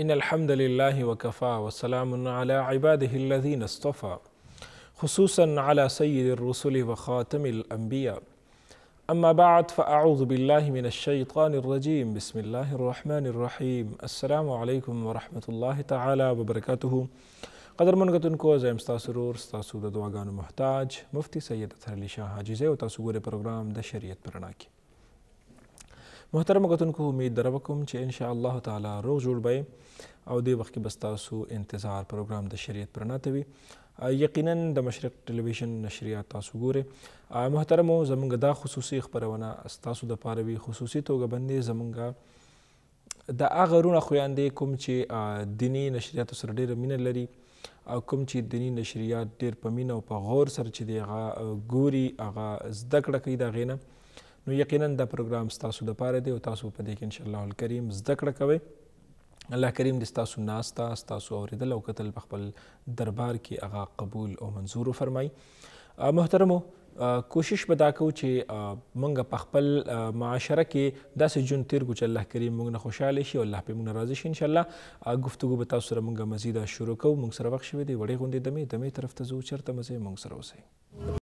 إن الحمد لله وكفى وسلام على عباده الذين اصطفى خصوصا على سيد الرسل وخاتم الأنبياء أما بعد فأعوذ بالله من الشيطان الرجيم بسم الله الرحمن الرحيم السلام عليكم ورحمة الله تعالى وبركاته قدر منګتونکو زم تاسو رور تاسو د دعاګانو محتاج مفتی سید اطهر علي شاه حاجی زه او تاسو شریعت پرناکی محترم غتونکو امید دروکم چې ان شاء الله تعالی روغ جوړ به او د وخت کې بستاسو انتظار پروګرام د شریعت پرنا ته وي یقینا د مشرق ټلویزیون نشریات تاسو ګوره محترمو زمونږ دا خصوصي خبرونه ستاسو د پاره وي خصوصي توګه باندې زمونږ د هغه رونه خویندې کوم چې دینی نشریات سره ډېره مینه لري او کوم چې دینی نشریات ډېر په مینه او په غور سره چې دی هغه ګوري هغه زده کړه کوي د هغې نه نو یقینا دا پروګرام ستاسو د پاره دی او تاسو په دې کې ان شاء الله الکریم زده کړه کوئ الله کریم دې ستاسو ناستا ستاسو اوریدل او کتل په خپل دربار کې هغه قبول او منظور فرمای محترمو کوشش به دا کوو چې مونږ په خپل معاشره کې داسې جون تیر کو چې الله کریم مونږ نه خوشاله شي او الله په مونږ راضي شي ان شاء الله گفتگو به تاسو سره مونږ مزید شروع کوو مونږ سره وخت شوی دی وړې غونډې دمه دمه طرف ته ځو چرته مزه مونږ سره اوسئ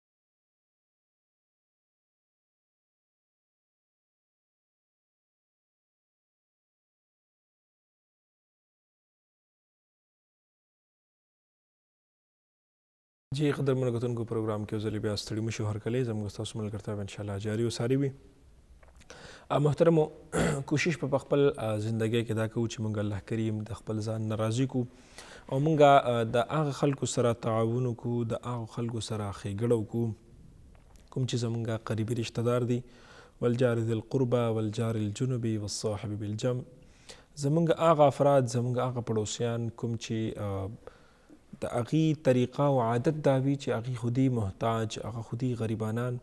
جی قدر منګتونکو پروګرام کې ځلې بیا ستړي مشو هر کله زموږ تاسو ملګرتیا ان شاء الله جاری وساري وي محترمو کوشش په خپل ژوندۍ کې دا کوو چې مونږ الله کریم د خپل ځان ناراضي کو او مونږه د هغه خلکو سره تعاون کو د هغه خلکو سره خېګړو کو کوم چې زمونږه قریبي رشتہ دار دي والجار ذی القربى والجار الجنبي والصاحب بالجنب زمونږ هغه افراد زمونږ هغه پړوسیان کوم چې د اغي طریقه او عادت دا وی چې اغي خودي محتاج هغه خودي غریبانان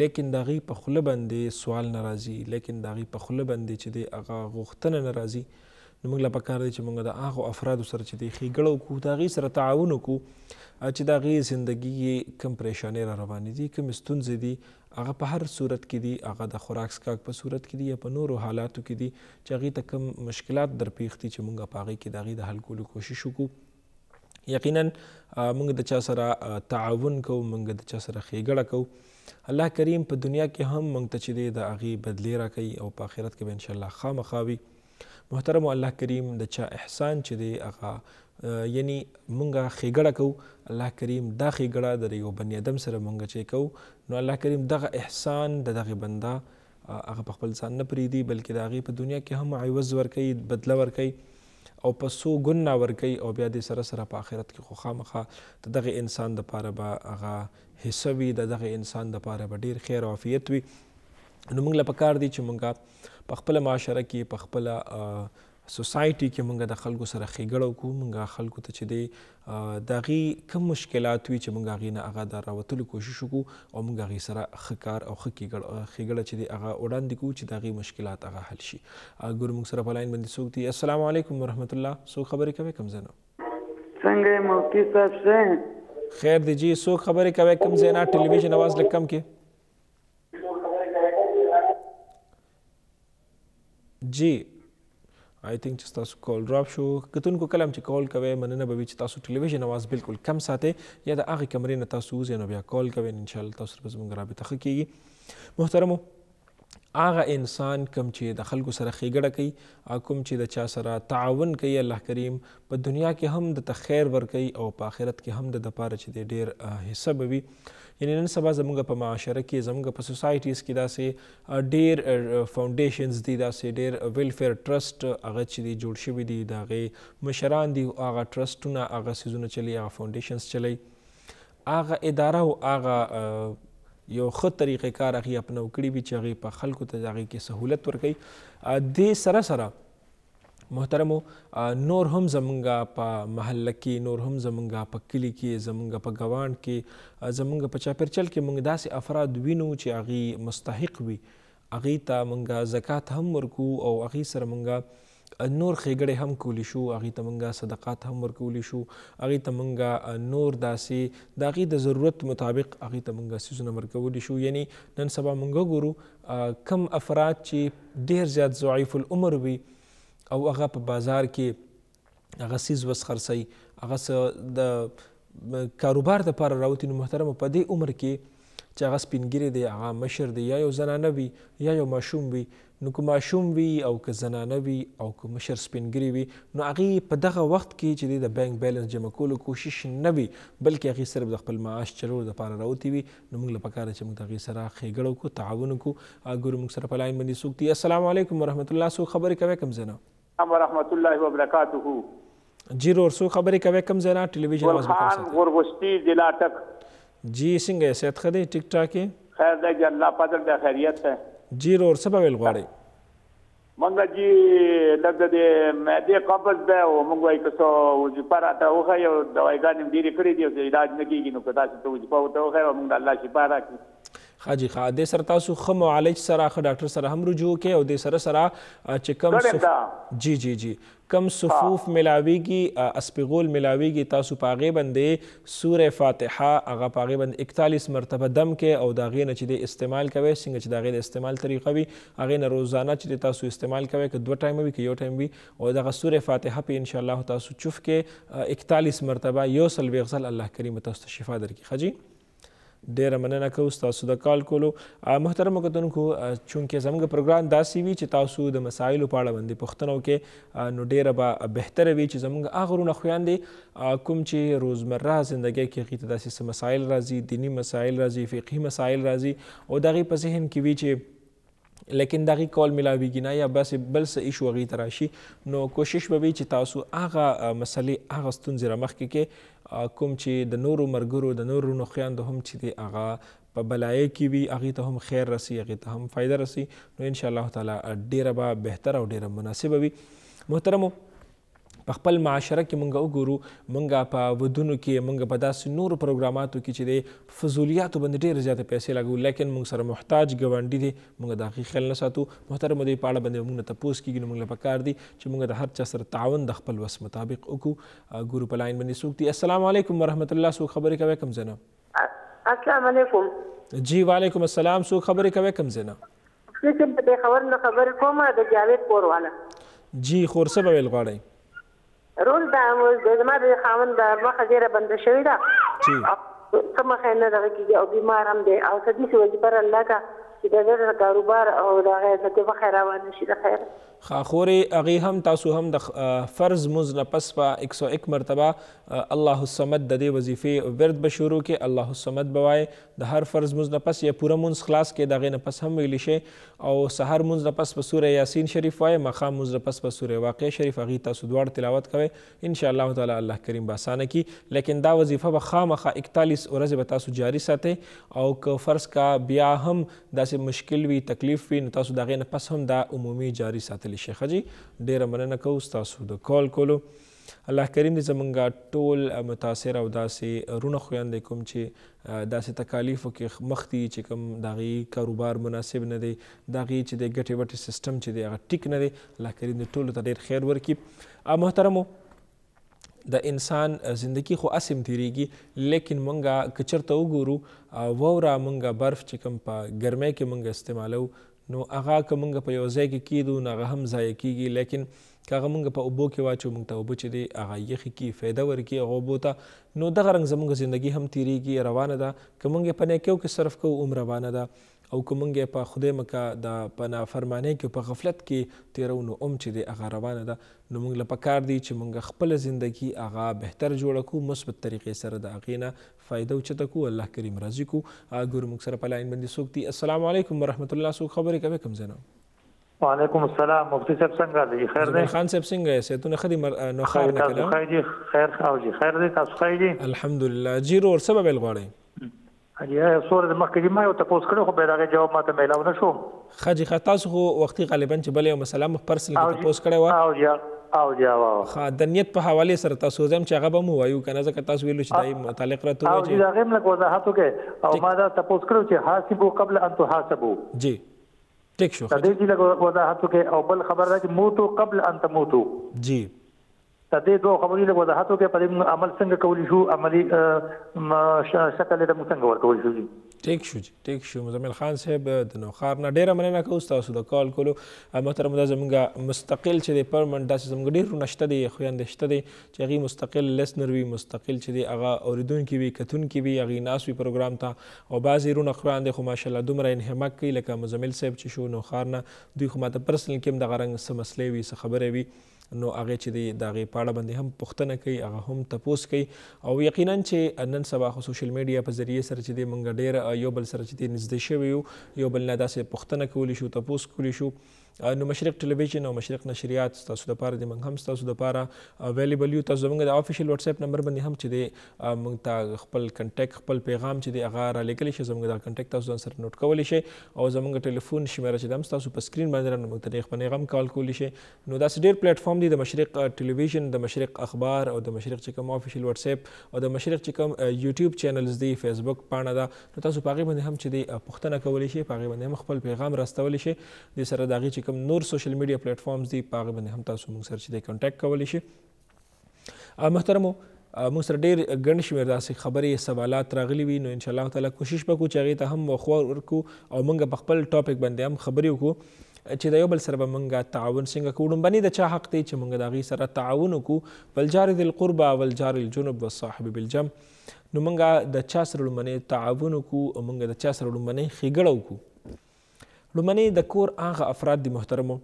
لیکن دا غي په خله باندې سوال ناراضي لیکن دا غي په خله باندې چې دی هغه غوښتنه ناراضي نو موږ لا پکار دی چې موږ د هغه افراد سره چې دی خېګړو کو دا غي سره تعاون کو چې دا غي ژوندۍ کم پریشانې را روانې دي کم ستونزې دي هغه په هر صورت کې دي هغه د خوراک سکاک په صورت کې دي یا په نورو حالاتو کې دي چې هغه ته کم مشکلات درپېښ دي چې موږ په هغه کې دا غي د حل کولو کوشش وکړو یقینا موږ د چا سره تعاون کوو موږ د چا سره ښېګړه کوو الله کریم په دنیا کې هم موږ ته چې دی د هغې بدلې راکوي او په آخرت کې به انشاءالله خامخا وي محترم الله کریم د چا احسان چې دی هغه یعنی مونږه ښېګړه کوو الله کریم دا ښېګړه د یو بني ادم سره مونږ چې کوو نو الله کریم دغه احسان د دغه بنده هغه په خپل ځان نه پرېږدي بلکې د هغې په دنیا کې هم عوض ورکوي بدله ورکوي او په څو ګنا ورکوي او بیا دې سره سره په آخرت کې خو خامخا د دغه انسان دپاره به هغه حصه وي د دغه انسان دپاره به ډیر خیر او عافیت وي نو موږ له پکار دی چې موږ په خپله معاشره کې په خپله سوسایټي کې مونږ د خلکو سره خېګړه وکړو مونږ خلکو ته چې دی داغي کم مشکلات وي چې مونږ غي نه هغه د راوتلو کوشش وکړو او مونږ غي سره خکار او خېګړه خېګړه چې دی هغه وړاندې کوو چې داغي مشکلات هغه حل شي ګور مونږ سره په لاین باندې سوق دي السلام علیکم ورحمت الله سو خبرې کوي کم زنه څنګه مفتی صاحب څنګه خیر دی جی سو خبرې کوي کم زنه ټلویزیون आवाज لکم کې جی آی تھنک چې تاسو کال ډراپ شو کتونکو کلم چې کال کوي مننه به وي چې تاسو ټلویزیون اواز بالکل کم ساتي یا د هغه کمرې نه تاسو وزئ نو بیا کال کوي ان شاء الله تاسو سره زموږ رابطه ښه کیږي محترمو هغه انسان کم چې د خلکو سره ښېګړه کوي کوم چې د چا سره تعاون کوي الله کریم په دنیا کې هم د ته خیر ورکوي او په آخرت کې هم د دپاره چې دی ډېر حصه به وي یعنی نن سبا زموږ په معاشره کې زموږ په سوسایټیز کې داسې ډېر فاونډیشنز دي داسې ډېر ویلفیر ټرست هغه چې دي جوړ شوي دي د هغې مشران دي هغه ټرسټونه هغه سیزونه چلی هغه فاونډیشنز چلی هغه اداره او هغه یو ښه طریقې کار هغې اپنو کړي وي چې هغې په خلکو ته د هغې کې سهولت ورکوي دې سره سره محترمو نور هم زمونږ په محله کې نور هم زمونږ په کلی کې زمونږ په ګوان کې زمونږ په چاپرچل کې مونږ داسې افراد وینو چې هغې مستحق وي هغې ته مونږ زکات هم ورکو او هغې سره مونږ نور ښېګړې هم کولی شو هغې ته مونږ صدقات هم ورکولی شو هغې ته مونږ نور داسې د هغې د ضرورت مطابق هغې ته مونږ څیزونه ورکولی شو یعنی نن سبا مونږ ګورو کم افراد چې ډیر زیات ضعیف العمر وي او هغه په بازار کې هغه سیز وس خرڅي هغه د کاروبار دپاره راوتي نو محترمه په دې عمر کې چې هغه سپینګیری دی هغه مشر دی یا یو زنانه وي یا یو ماشوم وي نو که ماشوم وي او که زنانه وي او که مشر سپینګیری وي نو هغې په دغه وخت کې چې دی د بینک بیلنس جمع کولو کوشش نه وي بلکې هغې صرف د خپل معاش چلولو دپاره راوتي وي نو موږ له پکار چې موږ د هغې سره ښېګړه وکړو تعاون وکړو ګورو موږ سره په لاین باندې څوک دي السلام علیکم ورحمتالله څوک خبرې کوی کوم زه نه هم ورحمت الله وبرکاته جی رورسو خبرې کوي کوم ځای نه ټلویزیون اوس خان غربستی ضلع تک جی څنګه صحت خدي ټیک ټاک خیر دی چې الله پاتل د خیریت ده جی رور سبا ویل غواړي منګه جی لږ د معدې قبض ده او موږ وایو که څو وظیفه راته وخه یو دواګانې ډېرې کړې دي او علاج نه کېږي نو که تاسو ته وظیفه ورته وخه موږ الله شفا راکړي حاجی ښه د سر تاسو خو معالج سره خو ډاکټر سره هم رجوع کې او د سره سره چې کم صف... جی جی جی کم صفوف ملاویږي اسپغول ملاویږي تاسو پاغه باندې سوره فاتحه هغه پاغه باندې 41 مرتبه دم کې او داغه نه چې د استعمال کوي څنګه چې داغه د استعمال طریقه وي هغه نه روزانه چې تاسو استعمال کوي که دوه ټایم وي که یو ټایم وي او دغه سوره فاتحه په ان شاء الله تاسو چوف کې 41 مرتبه یو سل ویغزل الله کریم تاسو شفا درکړي خجی ډیره مننه کوو ستاسو د کال کولو محترم کتونکو چونکې زموږ پروګرام داسې وي چې تاسو د مسایلو په اړه باندې پوښتنه وکړئ نو ډیره به بهتره وي چې زموږ هغه ورونه خویندې کوم چې روزمره زندګۍ کې هغې ته داسې مسایل راځي دیني مسایل راځي فقهي مسایل راځي او د هغې په ذهن کې وي چې لیکن دغه کال ملاویږي نه یا بس بل څه ایشو غي تراشي نو کوشش به وي چې تاسو هغه مسلې هغه ستونزې را مخکې کې کوم چې د نورو مرګرو د نورو نخیاندو هم چې دی هغه په بلای کې وي هغه ته هم خیر رسی هغه ته هم فایده رسی نو ان شاء الله تعالی ډیره به بهتر او ډیره مناسب وي محترمو په خپل معاشره کې مونږ وګورو مونږ په ودونو کې مونږ په داسې نورو پروګراماتو کې چې دی فضولیاتو باندې ډېر زیات پیسې لګو لیکن مونږ سره محتاج ګاونډي دي مونږ د هغې خیال نه ساتو محترم دوی په اړه باندې مونږ نه تپوس کیږي نو مونږ له پکار دي چې مونږ د هر چا سره تعاون د خپل وس مطابق وکړو ګورو په لاین باندې څوک دي السلام علیکم ورحمت الله څوک خبرې کوي کوم ځای السلام علیکم جی وعلیکم السلام سو خبرې کوي کوم زینا چې په خبر نه خبر کوم د جاوید کور والا جی خور څه ویل غواړئ رول دا زما د خاوند د مخه ډیره بند شوې ده څه مخه نه دغه کېږي او بیمار هم دی او څه دې وجبر الله کا چې د ګاروبار او دغه څه ته خیر روان شي د خیر خاخورې هغې هم تاسو هم د فرض مز نه پس په 101 مرتبه الله الصمد د دې وظیفې ورد به شروع کې الله الصمد به وایي د هر فرض مز نه پس یا پوره مونځ خلاص کې د هغې نه پس هم ویلی شي او سهار مونځ نه پس په سوره یاسین شریف وایي ماښام مونځ نه پس په سوره واقع شریف هغې تاسو دواړه تلاوت کوئ ان شاء الله تعالی الله کریم به اسانه کړي لیکن دا وظیفه به خامخا 41 ورځې به تاسو جاري ساتئ او که فرض کا بیا هم داسې مشکل وي تکلیف وي نو تاسو د هغې نه پس هم دا عمومي جاري ساتلی علي شیخ حجي ډیره مننه کوو ستاسو د کال کولو الله کریم دې زمونږ ټول متاثر او داسې رونه خویندې کوم چې داسې تکالیفو کې مختی چې کوم دغې کاروبار مناسب نه دی دغې چې د ګټې وټې سیستم چې دی هغه ټیک نه دی الله کریم دې ټولو ته ډېر خیر ورکړي محترمو د انسان زندگی خو اسم تیریږي لیکن مونږه کچرته وګورو واوره مونږه برف چې کوم په ګرمۍ کې مونږه استعمالو نو هغه که موږ په یو ځای کې کیدو نو هغه هم ضایع کیږي لیکن که هغه موږ په اوبو کې واچو موږ ته اوبه چې دی هغه یخې کې فایده ورکړي هغه اوبو ته نو دغه رنګ زموږ زندگی هم تیریږي روانه ده که موږ یې په نیکیو کې صرف کوو هم روانه ده او کومنګ په خدای مکه د په نافرمانی کې په غفلت کې تیرو نو ام چې دی هغه روانه ده نو موږ لپاره کار دی چې موږ خپل زندگی هغه بهتر جوړ کړو مثبت طریقې سره د اغینا فائدو چته کو الله کریم راضي کو ګور موږ سره په لاین باندې سوکتي السلام علیکم ورحمت الله سو خبرې کوي کم زنه وعلیکم السلام مفتی صاحب څنګه دي خیر دی خان صاحب څنګه سیتون خدي مر... نو خیر نه کلام خیر دي خیر او جی خیر دي تاسو خیر دي الحمدلله جی ور سبب الغواړي یا سور د مخکې ما یو تاسو کړو خو به دا جواب ماته ملاو نشو خاجي خا تاسو خو وختي غالبا چې بلې مسله مخ پرسل کې تاسو کړو او یا او یا واه خا د نیت په حواله سره تاسو زم چې هغه به مو وایو کنه ځکه تاسو ویلو چې دای متعلق راته وایي او دا غیم لکه وضاحت وکړه او ما دا تاسو کړو چې حاسبو قبل ان تحاسبو جی ټیک شو خاجي دا وضاحت وکړه او بل خبر دا چې موتو قبل ان تموتو جی تدې دوه خبرې له وضاحتو کې پر عمل څنګه کول شو عملی شکل له څنګه ورکول شو ټیک شو جی ټیک شو مزمل خان صاحب د نوخار نه ډیره مننه کوو تاسو د کال کولو محترم دا زمونږ مستقل چې دی پرمنټ داسې زمونږ ډیر نشته دی خویندې شته دی چې هغه مستقل لسنر وي مستقل چې دی هغه اوریدونکو وي کتونکو وي هغه ناس وي پروګرام ته او بعضی رونه خویندې خو ماشاءالله دومره انهمک کوي لکه مزمل صاحب چې شو نوخار نه دوی خو ماته پرسنل کې هم د غرنګ څه مسلې وي څه خبره وي نو هغه چې دی د هغې په اړه باندې هم پوښتنه کوي هغه هم تپوس کوي او یقینا چې نن سبا خو سوشل میډیا په ذریعې سره چې دی مونږ ډېر یو بل سره چې نږدې شوی یو بل نه داسې پوښتنه کولی شو تاسو کولی شو نو مشرق ټلویزیون او مشرق نشریات تاسو لپاره د موږ هم تاسو لپاره اویلیبل یو تاسو زموږ د افیشل واتس اپ نمبر باندې هم چې دی موږ ته خپل کنټیکټ خپل پیغام چې دی هغه را لیکلی شي زموږ دا کنټیکټ تاسو ځان سره نوٹ کولی شي او زموږ ټلیفون شمیره چې د تاسو په سکرین باندې موږ ته خپل غم کال کولی شي نو داسې ډیر پلیټ فارم دی د مشرق ټلویزیون د مشرق اخبار او د مشرق چې کوم افیشل واتس اپ او د مشرق چې کوم یوټیوب چینلز دی فیسبوک پاڼه ده نو تاسو پاغي باندې هم چې دی پښتنه کولی شي پاغي باندې هم خپل پیغام راستولی شي د سره داغي چې چې کوم نور سوشل میډیا پلیټ فارمز دي په هغه باندې هم تاسو موږ سره چې کانټیکټ کولی شئ محترمو موږ سره ډېر ګڼ شمېر داسې خبرې سوالات راغلي وي نو ان شاء الله تعالی کوشش وکړو چې هغې ته هم خور ورکړو او موږ په خپل ټاپک باندې هم خبرې وکړو چې د یو بل سره به موږ تعاون څنګه کوو ړومبني د چا حق دی چې موږ د هغې سره تعاون وکړو والجار ذي القربه والجار الجنب والصاحب بالجم نو موږ د چا سره ړومبنی تعاون وکړو او موږ د چا سره ړومبنی ښېګړه وکړو لومنې د کور هغه افراد دي محترمو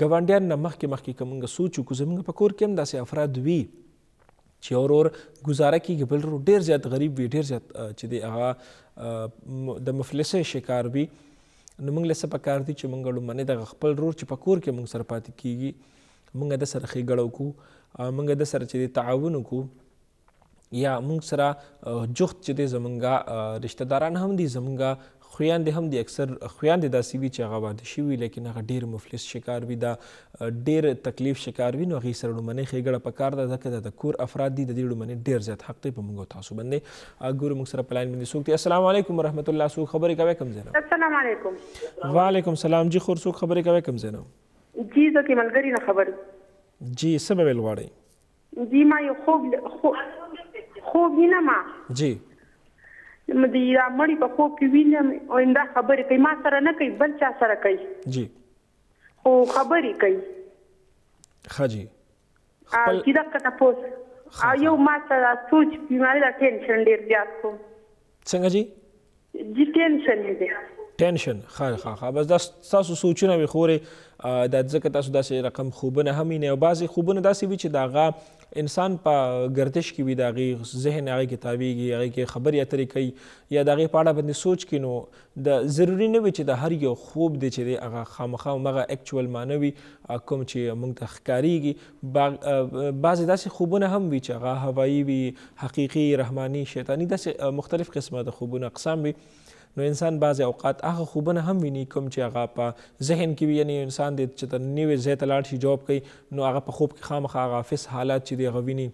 ګاونډیان نه مخکې مخکې که موږ سوچ وکړو زموږ په کور کې هم داسې افراد وي چې اور اور گزاره کیږي بل ورو ډیر زیات غریب وي ډیر زیات چې دی هغه د مفلسۍ شکار وي نو موږ له څه پکار دي چې موږ لومنې د خپل رور چې په کور کې موږ سره پاتې کیږي موږ د سره ښېګړه وکړو موږ د سره چې دی تعاون وکړو یا موږ سره جخت چې دی زمونږه رشتہ داران هم دي زمونږه خویندې هم د اکثر خویندې داسې وي چې هغه واده شوي وي لیکن هغه ډېر مفلس شکار وي دا ډېر تکلیف شکار وي نو هغې سره ړومبنۍ ښېګړه پکار ده ځکه دا د کور افراد دي د دې ړومبنۍ ډېر زیات حق دی په موږ او تاسو باندې ګورو موږ سره په لاین باندې څوک دي السلام علیکم ورحمت الله څوک خبرې کوي کوم ځای السلام علیکم وعلیکم السلام جی خور څوک خبرې کوي کوم ځای جی زه کې ملګری نه خبر جی سبب الغواړي جی ما یو خوب خوب نه ما جی مې دا مړی په خوب کې وینم او انده خبرې کوي ما سره نه کوي بل چا سره کوي جی او خبرې کوي خاجي خپل کی دا کته پوس او یو ما سره سوچ بیماری دا ټینشن ډیر زیات کو څنګه جی جی ټینشن دې ټینشن خا خا خا بس دا تاسو سوچونه به خوري دا ځکه تاسو داسې رقم خوبونه هم وینئ او بعضې خوبونه داسې وي چې د هغه انسان په ګردش کې وي د هغې ذهن هغې کې تاویږي هغې کې خبرې اترې کوي یا د هغې په اړه باندې سوچ کوي نو د ضروري نه وي چې د هر یو خوب دی چې دی هغه خامخا همغه اکچوال معنه وي کوم چې موږ ته ښکاریږي بعضې داسې خوبونه هم وي چې هغه هوایي وي حقیقي رحماني شیطاني داسې مختلف قسمه د خوبونه اقسام وي نو انسان بعض اوقات هغه خوبونه هم ویني کوم چې هغه په ذهن کې وي یعنی انسان د چې نیوې ځای ته لاړ شي جاب کوي نو هغه په خوب کې خامخا هغه حافظ حالات چې دی هغه ویني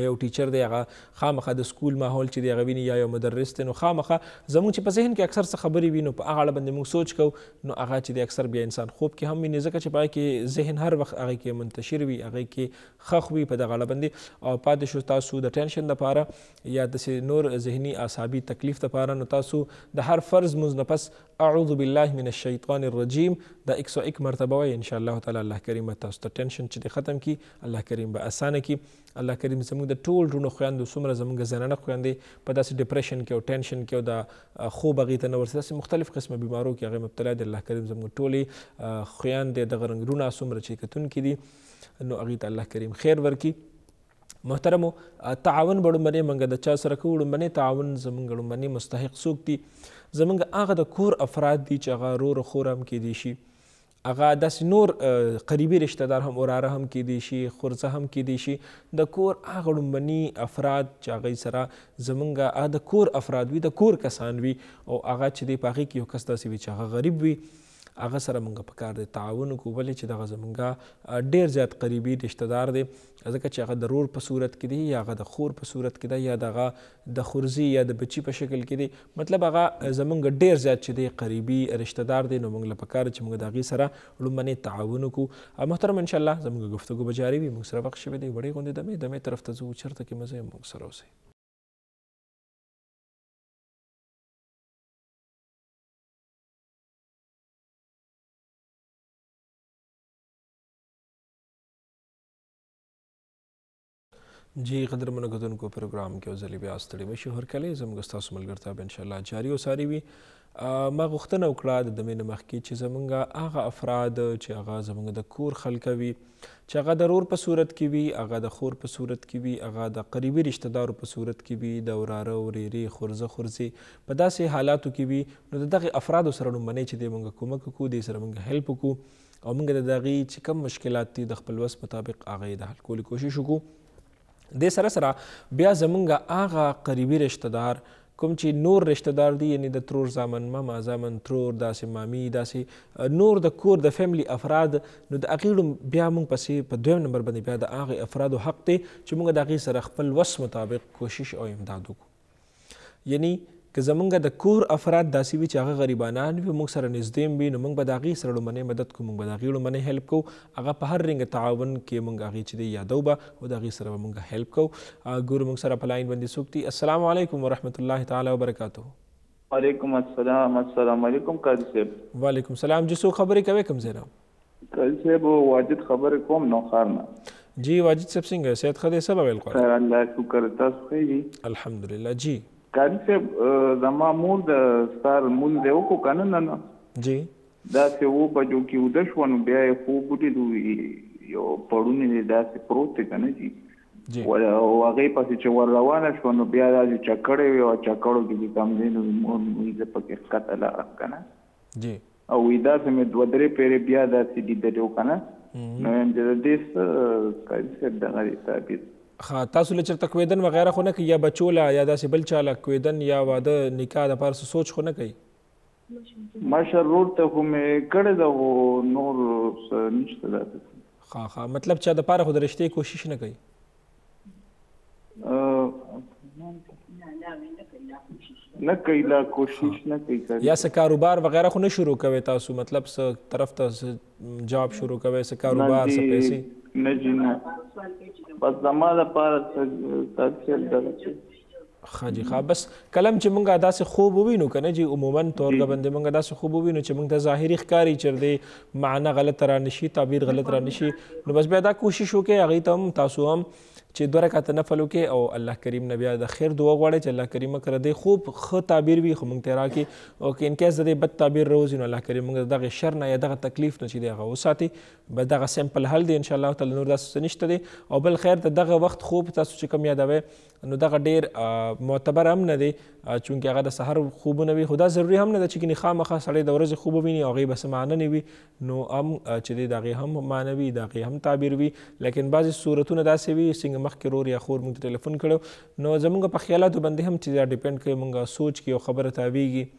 یو ټیچر دی هغه خامخه د سکول ماحول چې دی هغه ویني یا یو مدرس دی نو خامخه زموږ چې په ذهن کې اکثر څه خبرې وینو په هغه اړه باندې موږ سوچ کوو نو هغه چې دی اکثر بیا انسان خوب کې هم ویني ځکه چې پای کې ذهن هر وخت هغه کې منتشر وي هغه کې خخ وي په دغه اړه باندې او پاتې شو تاسو د ټینشن لپاره یا د نور ذهني اعصابي تکلیف لپاره نو تاسو د هر فرض مزنه پس اعوذ بالله من الشیطان الرجیم دا 101 مرتبه وای ان شاء الله تعالی الله کریم تاسو ته ټینشن چې ختم کی الله کریم به اسانه کی الله کریم زموږ د ټول رونو خویندو څومره زموږ زنانه خویندې په داسې ډپریشن کې او ټینشن کې او د خوب غیته نه ورسره داسې مختلف قسمه بیمارو کې هغه مبتلا دي الله کریم زموږ ټولې خویندې د غرنګ رونه څومره چې کتون کې دي نو هغه ته الله کریم خیر ورکي محترمو تعاون به ړومبنې منګه د چا سره کوو ړومبنې تعاون زموږ ړومبنې مستحق څوک دي زمونږ هغه د کور افراد دي چې هغه رور خور هم کیدی شي هغه داسې نور قریبي رشتہ دار هم وراره هم کیدی شي خورزه هم کیدی شي د کور هغه لومبني افراد چې هغوی سره زمونږ د کور افراد وي د کور کسان وي او هغه چې دی په هغې کې یو کس داسې وي چې هغه غریب وي هغه سره مونږ په کار دی تعاون وکړو ولې چې دغه زمونږ ډیر زیات قریبي رشتہ دار دی ځکه چې هغه د رور په صورت کې دی یا هغه د خور په صورت کې دی یا دغه د خورزي یا د بچي په شکل کې دی مطلب هغه زمونږ ډیر زیات چې دی قریبي رشتہ دار دی نو مونږ لپاره کار چې مونږ دغه سره لومبنې تعاون وکړو محترم ان شاء الله زمونږ گفتگو به جاری وي مونږ سره وخت شوه دی وړې غونډې د مې د مې طرف ته ځو چرته کې مزه مونږ سره اوسئ جی قدر منګدونکو پروګرام کې اوسلې بیا ستړي به شهر کله زموږ ستاسو ملګرتیا به ان شاء الله جاری او ساری وي ما غوښتنه وکړه د دمې نه مخکې چې زمونږ هغه افراد چې هغه زمونږ د کور خلک وي چې هغه د رور په صورت کې وي هغه د خور په صورت کې وي هغه د قریبي رشتہ دارو په صورت کې وي د وراره وريري خورزه خورزي په داسې حالاتو کې وي نو دغه افراد سره نو منې چې د موږ کومک کو دې سره موږ هیلپ کو او موږ د دغه چې کم مشکلات دي د خپل وس مطابق هغه د حل کولو کوشش وکړو دې سره سره بیا زمونږ هغه قریبي رشته دار کوم چې نور رشته دار دي یعنی د ترور زامن ماما زامن ترور داسې مامی داسې نور د کور د فیملی افراد نو د هغې بیا موږ پسې په دویم نمبر باندې بیا د هغې افرادو حق دی چې موږ د هغې سره خپل وس مطابق کوشش او امداد وکړو یعنی که زمونږ د کور افراد داسې وي چې هغه غریبانان وي موږ سره نږدې وي نو موږ به د هغې سره لومړنۍ مدد کوو موږ به د هغې لومړنۍ هیلپ کوو هغه په هر رنګه تعاون کې موږ هغې چې دی یادو به او د هغې سره به موږ هیلپ کوو ګورو موږ سره په لاین باندې څوک دي السلام علیکم ورحمۃ اللہ تعالی وبرکاتہ وعلیکم السلام السلام علیکم قاضي صاحب وعلیکم السلام جی څو خبرې کوي کوم ځای نه قاضي صاحب واجد خبرې کوم نو خار نه جی واجد صاحب څنګه صحت ښه دی څه به ویل غواړئ الله شکر تاسو ښه الحمدلله جی کانسیپ زما مور د ستار مون دی وکړو کنه نه نه جی دا څه و بجو کې ود شو نو بیا یې خو بوتي دوی یو پړونی دی دا څه پروت دی کنه جی جی ول هغه پسې چې ور روانه شو نو بیا دا چې چکړې وي او چکړو کې کم دی نو مور یې د پکې قتل کنه جی او دا سمې دوه درې پیری بیا دا سې دی دلو کنه نو هم دې دې کانسیپ دغه دی ثابت ها تاسو لچر تکویدن وغیرہ خو نه کوي یا بچولا یا داسې بل چاله کویدن یا واده نکاح د پاره سوچ خو نه کوي ماشر روډ ته خو مې کړی دا و نور نشته دا ها ها مطلب چې د پاره خو د رښتې کوشش نه کوي نه کوي لا کوشش نه کوي یا څه کاروبار وغیرہ خو نه شروع کوي تاسو مطلب څه طرف ته جواب شروع کوي څه کاروبار څه پیسې نه جی نه بس زما لپاره تاثیر درته خاجي خا بس کلم چې مونږه داسې خوب وینو کنه چې عموما تور لبند مونږه داسې خوب وینو چې مونږ ته ظاهري ښکاری چر دی معنی غلط را نشي تعبیر غلط را نشي نو بس بیا دا کوشش وکړئ هغه ته تاسو هم چې دوه رکعاته نفل وکړې او الله کریم نه بیا د خیر دعا وغواړې چې الله کریم کړه دې خوب ښه تعبیر وي خو موږ ته راکړي او که انکیس د دې بد تعبیر روزي نو الله کریم موږ د دغه شر نه یا دغه تکلیف نه چې دی هغه وساتي به دغه سمپل حل دی انشاءالله تعالی نور داسې نشته دی او بل خیر ته دغه وخت خوب تاسو چې کم یادوئ نو دغه ډیر معتبر هم نه دی چونکې هغه د سحر خوبونه وي خو دا ضروري هم نه ده چې ګنې خامخا سړی د ورځې خوب وویني او هغې بس معنه نه وي نو هم چې دی د هغې هم معنه وي د هغې هم تعبیر وي لیکن بعضې صورتونه داسې وي څنګه نه مخکې رور یا خور موږ ټلیفون کړو نو زموږ په خیالاتو باندې هم چې دا ډیپند کوي موږ سوچ کې او خبره تاویږي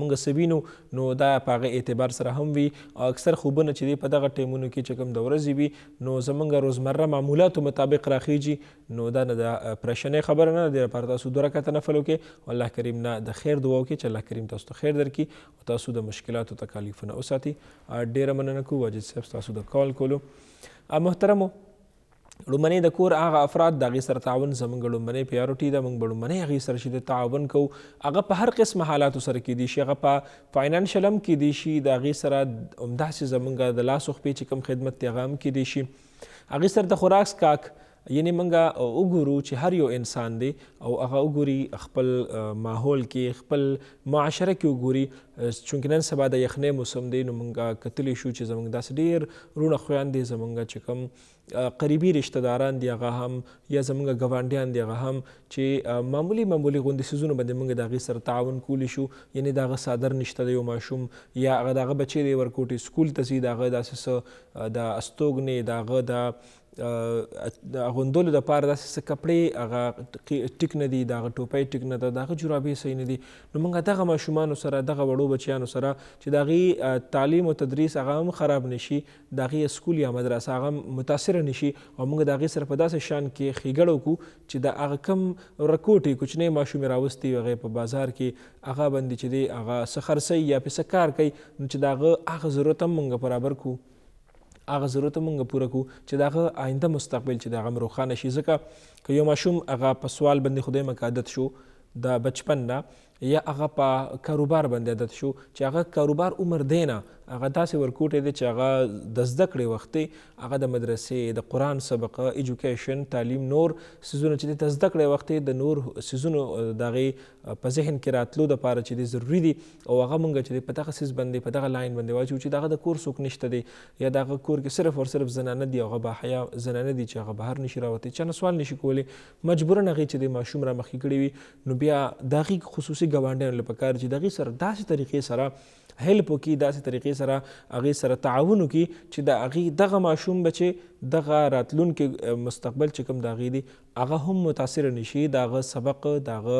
موږ سوینو نو دا په هغه اعتبار سره هم وي اکثر خوبونه چې په دغه ټیمونو کې چې کوم د ورځې وي نو زمونږ روزمره معمولاتو مطابق راخیږي نو دا نه د پرشنې خبره نه د لپاره تاسو دوه رکعته نفل وکړي الله کریم نه د خیر دعا وکړي چې الله کریم تاسو ته خیر درکړي او تاسو د مشکلاتو تکالیفونه وساتي ډېره مننه کوو واجد صاحب تاسو د کال کولو محترمو لومنی د کور هغه افراد د غي سره تعاون زمونږ لومنی پیورټی د موږ لومنی غي سره شته تعاون کو هغه په هر قسم حالات سره کې دي شي هغه په فاینانشل هم کې دي شي د غي سره عمده سي زمونږ د لاس خو په چې کم خدمت پیغام کې دي شي هغه سره د خوراک سکاک یعنی مونږه وګورو چې هر یو انسان دی او هغه وګوري خپل ماحول کې خپل معاشره کې وګوري چونکې نن سبا د یخنۍ موسم دی نو مونږه کتلی شو چې زمونږ داسې ډیر رونه خویندې زمونږ چې کوم قریبي رشتہ داران دی هغه هم یا زمونږ ګاونډیان دی هغه هم چې معمولی معمولی غوندې سيزونه باندې موږ د غي سره تعاون کولی شو یعنی دا غ صادر نشته دی او ماشوم یا هغه دغه بچي دی ورکوټي سکول ته سي دغه داسې د استوګنې دغه د اغوندلو د پاره داسې څه کپړې هغه ټیک نه دي د هغه ټوپۍ ټیک نه ده د هغه جرابې صحیح نه دي نو موږ دغه ماشومانو سره دغه وړو بچیانو سره چې د هغې تعلیم او تدریس هغه هم خراب نه شي د هغې سکول یا مدرسه هغه متاثره نه شي او موږ د هغې سره په داسې شان کې ښېګړه وکړو چې د هغه کم رکوټې کوچنۍ ماشومې راوستي هغې په بازار کې هغه باندې چې دی هغه څه خرڅوي یا پې څه کار کوي نو چې د هغه هغه ضرورت هم موږ برابر کړو هغه ضرورت مونږ پوره کو چې داغه آینده مستقبل چې داغه روخانه شي ځکه که یو ماشوم هغه په سوال باندې خدای مکادت شو د بچپن نه یا هغه په کاروبار باندې عادت شو چې هغه کاروبار عمر دینه هغه داسې ورکوټی دی چې هغه د زده کړې وختې هغه د مدرسې د قرآن سبقه ایجوکیشن تعلیم نور سیزونه چې دی د زده کړې وختې د نور سیزونو د هغې په ذهن کې راتلو دپاره چې دی ضروري دي او هغه مونږ چې دی په دغه سیز باندې په دغه لاین باندې واچوو چې د هغه د کور څوک نشته دی یا د هغه کور کې صرف او صرف زنانه دي او هغه باحیا زنانه دي چې هغه بهر نشي راوتی چا نه سوال نشي کولی مجبورن هغې چې د ماشوم را مخکې کړی وي نو بیا د هغې خصوصي ګاونډیانو لپاره پکار چې د هغې سره داسې طریقې سره هیلپ وکړي داسې طریقې سره هغې سره تعاون وکړي چې د هغې دغه ماشوم به چې دغه راتلونکي مستقبل چې کوم د هغې دی هغه هم متاثره نشي د هغه سبق د هغه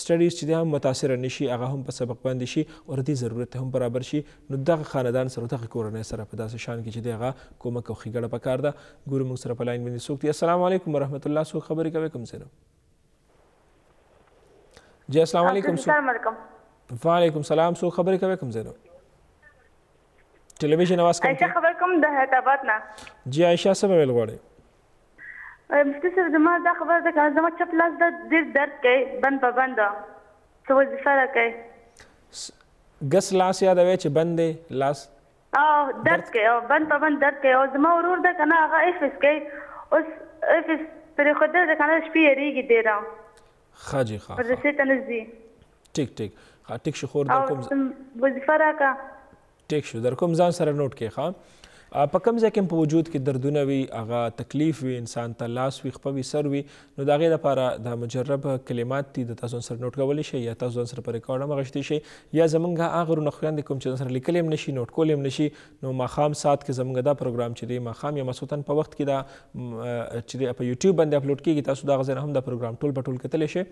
سټډیز چې دی هم متاثره نشي هغه هم په سبق باندې شي او د دې ضرورت هم برابر شي نو دغه خاندان سره دغه کورنۍ سره په داسې شان کې چې دی هغه کومک او ښېګړه پکار ده ګورو موږ سره په لاین باندې څوک دی السلام علیکم ورحمت الله څوک خبرې کوي کوم سره جی السلام علیکم وعلیکم سلام سو خبرې کوي کوم زینو ټلویزیون اواز کوي عائشہ خبر کوم د هیدرآباد نه جی عائشہ سم ویل غواړي مفتی صاحب زما دا خبر ده که زما چپ لاس د ډیر درد کوي بند په بند څه وظیفه را کوي ګس لاس یادوي چې بند دی لاس او درد کوي او بند په بند درد کوي او زما ورور ده کنه هغه افس کوي اوس افس پرې خوده ده کنه شپې یریږي ډیره خاجي خا ورسې تنځي ټیک ټیک ها ټیک شو خور در کوم وظیفه راکا ټیک شو در کوم ځان سره نوٹ کې خام په کوم ځای کې په وجود کې دردونه وي هغه تکلیف وي انسان ته لاس وي خپه وي سر وي نو د هغې دپاره دا مجرب کلمات دي د تاسو سره نوټ کولی شئ یا تاسو ځان سره په ریکارډ هم اخیستی شئ یا زمونږ هغه رونخویان دي کوم چې ځان سره لیکلی هم نه شي نوټ کولی هم نه شي نو ماښام ساعت کې زمونږ دا پروګرام چې دی ماښام یا ماسوتن په وخت کې دا چې دی په یوټیوب باندې اپلوډ کېږي تاسو دا هغه ځای هم دا پروګرام ټول په ټول کتلی شئ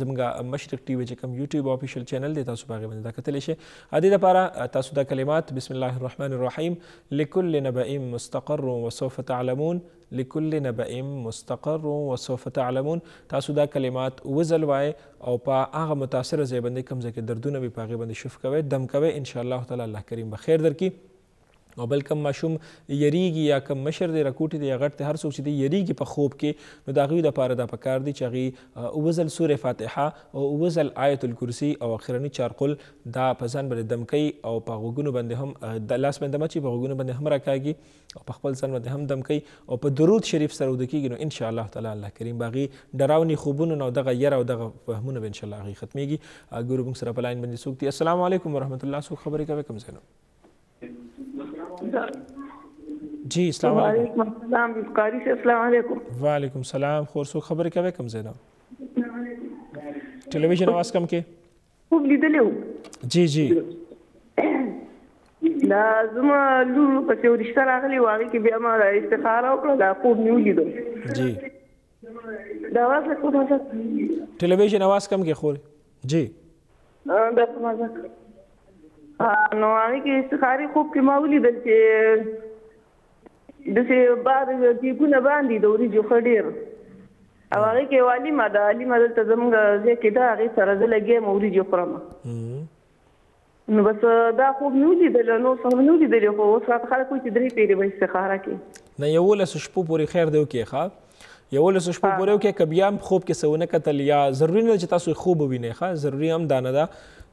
زمونږ مشرق ټي وی چې کوم یوټیوب افیشل چینل دی تاسو باغې باندې دا کتلی شئ ا دې لپاره تاسو دا کلمات بسم الله الرحمن الرحیم لكل نبأ مستقر وسوف تعلمون لكل نبأ مستقر وسوف تعلمون تاسو دا کلمات وزل وای او په هغه متاثر ځای باندې کوم ځکه دردونه به پاغه باندې شف کوي دم کوي ان شاء الله تعالی الله کریم به خیر درکړي او بل کم ماشوم یریږي یا کم مشر دی راکوټي دی یا غټ دی هر څوک چې دی یریږي په خوب کې نو د هغوی دپاره دا پکار دی چې هغې اووه سورې فاتحه او اووه آیت الکرسي او اخرني چارقل دا په ځان باندې دم کوي او په غوږونو باندې هم د لاس باندې مچي په غوږونو باندې هم راکاږي او په خپل ځان باندې هم دم کوي او په درود شریف سره وده کېږي نو انشاءالله تعالی الله کریم به هغې ډراوني خوبونه نه او دغه یره او دغه فهمونه به انشاءالله هغې ختمیږي ګورو موږ سره په لاین باندې څوک دي السلام علیکم ورحمت الله څوک خبرې کوي کوم ځای جی السلام علیکم السلام قاری سے السلام علیکم وعلیکم السلام خور سو خبرې کوي کوم ځای نه ټلویزیون اواز کم کې خوب لیدلې جی جی دا زما لور په څو رشتہ راغلی واغې کې بیا ما استخاره وکړه دا خوب نیو لیدل جی دا واز کوم ځای ټلویزیون اواز کم کې خور جی دا کوم ځای نو هغه کې استخاري خوب کې ما ولیدل چې د څه بار کې کو نه باندې د ورځې خډیر او هغه کې والی ما د علی مدل ته زموږ ځکه دا هغه سره د لګې موريږي خورم نو بس دا خوب نو دي دل نو څنګه نو دي دل خو اوس راته خلک چې درې پیری به استخاره کوي نه یو لس شپو پوری خیر دی وکي ښا یو لس شپو پوری وکي کبیام خوب کې سونه کتل یا ضروري نه چې تاسو خوب وینئ ښا ضروري هم دانه ده دا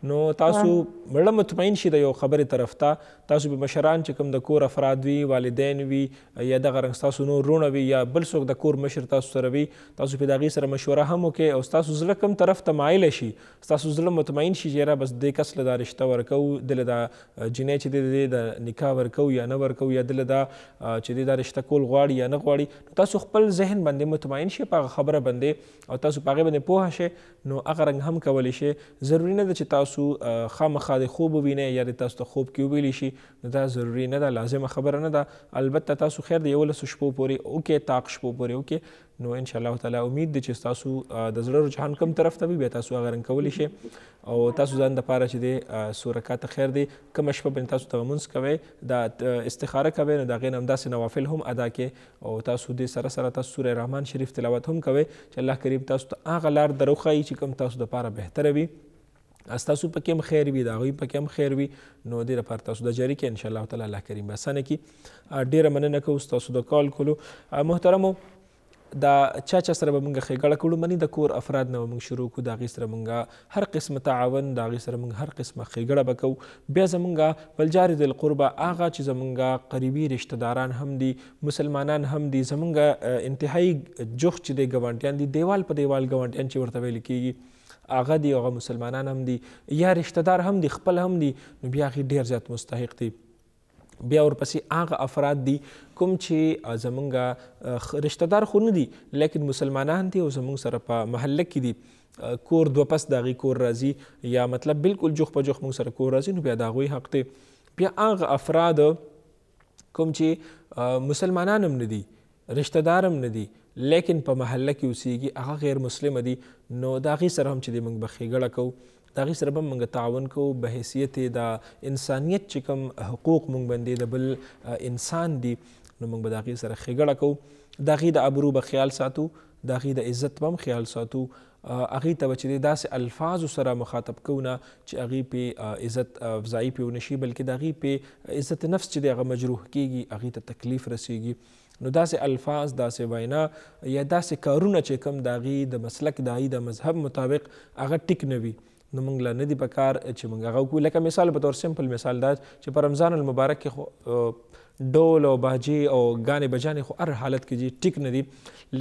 نو تاسو مړه مطمئن شي د یو خبرې طرف ته تاسو به مشران چې کوم د کور افراد وي والدین وي یا دغه رنګ ستاسو نور وروڼه وي یا بل څوک د کور مشر تاسو سره وي تاسو په دغې سره مشوره هم وکړئ او ستاسو زړه کوم طرف ته مایله شي ستاسو زړه مطمئن شي چې یاره بس دې کس له دا رشته ورکو دله دا جنۍ چې دی د نکاح ورکو یا نه ورکو یا دله دا چې دی دا رشته کول غواړي یا نه غواړي تاسو خپل ذهن باندې مطمئن شي په هغه خبره باندې او تاسو په هغې باندې پوهه شئ نو هغه رنګ هم کولی شئ ضروري نه ده چې تاسو تاسو خامخا د خوب وینئ یا د تاسو ته خوب کې ویلی شي دا ضروری نه ده لازمه خبره نه ده البته تاسو خیر د یو لس شپو پورې اوکې طاق شپو پورې اوکې نو ان شاء الله تعالی امید ده چې تاسو د زړه رجحان کم طرف ته بیا تاسو هغه رنګ کولی شي او تاسو ځان د پاره چې د سورکات خیر دی کم شپه باندې تاسو تغمنس کوي د استخاره کوي نو دا غین هم داسې نوافل هم ادا کې او تاسو دې سره سره تاسو سوره رحمان شریف تلاوت هم کوي چې الله کریم تاسو ته هغه لار دروخی چې کوم تاسو د پاره بهتره وي از تاسو پکې هم خیر وي دا غوي پکې هم خیر وي نو دې لپاره تاسو د جری کې ان شاء الله تعالی الله کریم به سنه کې ډیره مننه کوم تاسو د کال کولو محترمو دا چا چا سره به موږ ښېګړه کړو منی د کور افراد نه موږ شروع کړو د هغې سره موږ هر قسمه تعاون د هغې سره موږ هر قسمه ښېګړه به کوو بیا زموږ بلجار دلقربه هغه چې زموږ قریبي رشته داران هم دي مسلمانان هم دي زموږ انتهایی جوخ چې دی ګاونډیان دي دیوال په دیوال ګاونډیان چې ورته ویل کېږي هغه دي هغه مسلمانان هم دي یا رشته دار هم دي خپل هم دي نو بیا هغې ډیر زیات مستحق دي بیا ورپسې هغه افراد دي کوم چې زمونږ رشته دار خو نه دي لیکن مسلمانان دي او زمونږ سره په محله کې دي کور دوه پس د هغې کور راځي یا مطلب بالکل جوخ په جوخ موږ سره کور راځي نو بیا د هغوی حق دی بیا هغه افراد کوم چې مسلمانان هم نه دي رشته دار هم نه دي لیکن په محله کې اوسېږي هغه غیر مسلمه دي نو د هغې سره هم چې دی موږ به ښېګړه کوو د هغې سره به موږ تعاون کوو به حیثیت د انسانیت چې کوم حقوق موږ باندې د بل انسان دي نو موږ به د هغې سره ښېګړه کوو د هغې د ابرو به خیال ساتو د هغې د عزت به هم خیال ساتو هغه ته چې داسې الفاظ سره مخاطب کونه چې هغه په عزت افزایی په نشي بلکې د هغه په عزت نفس چې هغه مجروح کیږي هغه ته تکلیف رسیږي نو داسې الفاظ داسې وینا یا داسې کارونه چې کم داغي د مسلک دای د مذهب مطابق هغه ټیک نه وي نو موږ لا نه دی پکار چې موږ هغه کو لکه مثال په تور سمپل مثال دا چې په رمضان المبارک کې ډول او بهجې او ګانې بجانې خو هر حالت کې چې ټیک نه دي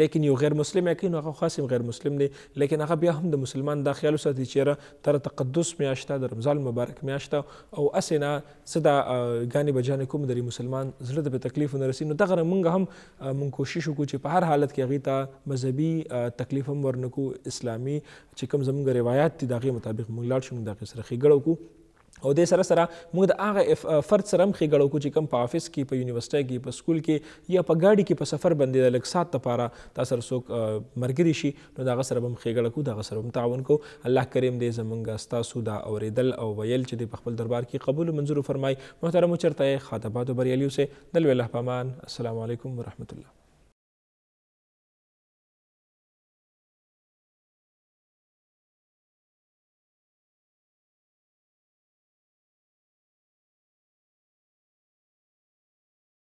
لیکن یو غیر مسلم یا نو هغه خاص غیر مسلم دی لیکن هغه بیا هم د مسلمان دا خیال وساتي چې تر تقدس میاشته د رمضان مبارک میاشته او اسې نه څه دا ګانې بجانې کوم درې مسلمان زړه ته به تکلیف نه رسي نو دغه موږ هم موږ کوشش وکړو چې په هر حالت کې هغې ته مذهبي تکلیف هم ورنکو اسلامي چې کوم زموږ روایات دي د هغې مطابق موږ لاړ شو موږ د هغې سره ښېګړه وکړو او د سره سره موږ د هغه فرد سره هم ښېګړو کو چې کوم په آفس کې په یونیورسټۍ کې په سکول کې یا په ګاډي کې په سفر باندې د لږ سات لپاره تا سره څوک ملګري شي نو د هغه سره به هم ښېګړه کو د هغه سره هم تعاون کو الله کریم دې زمونږ ستاسو دا اورېدل او ویل چې د خپل دربار کې قبول منظور فرمای محترم چرته خاتبات بریالیو سے دل الله پامان السلام علیکم ورحمۃ اللہ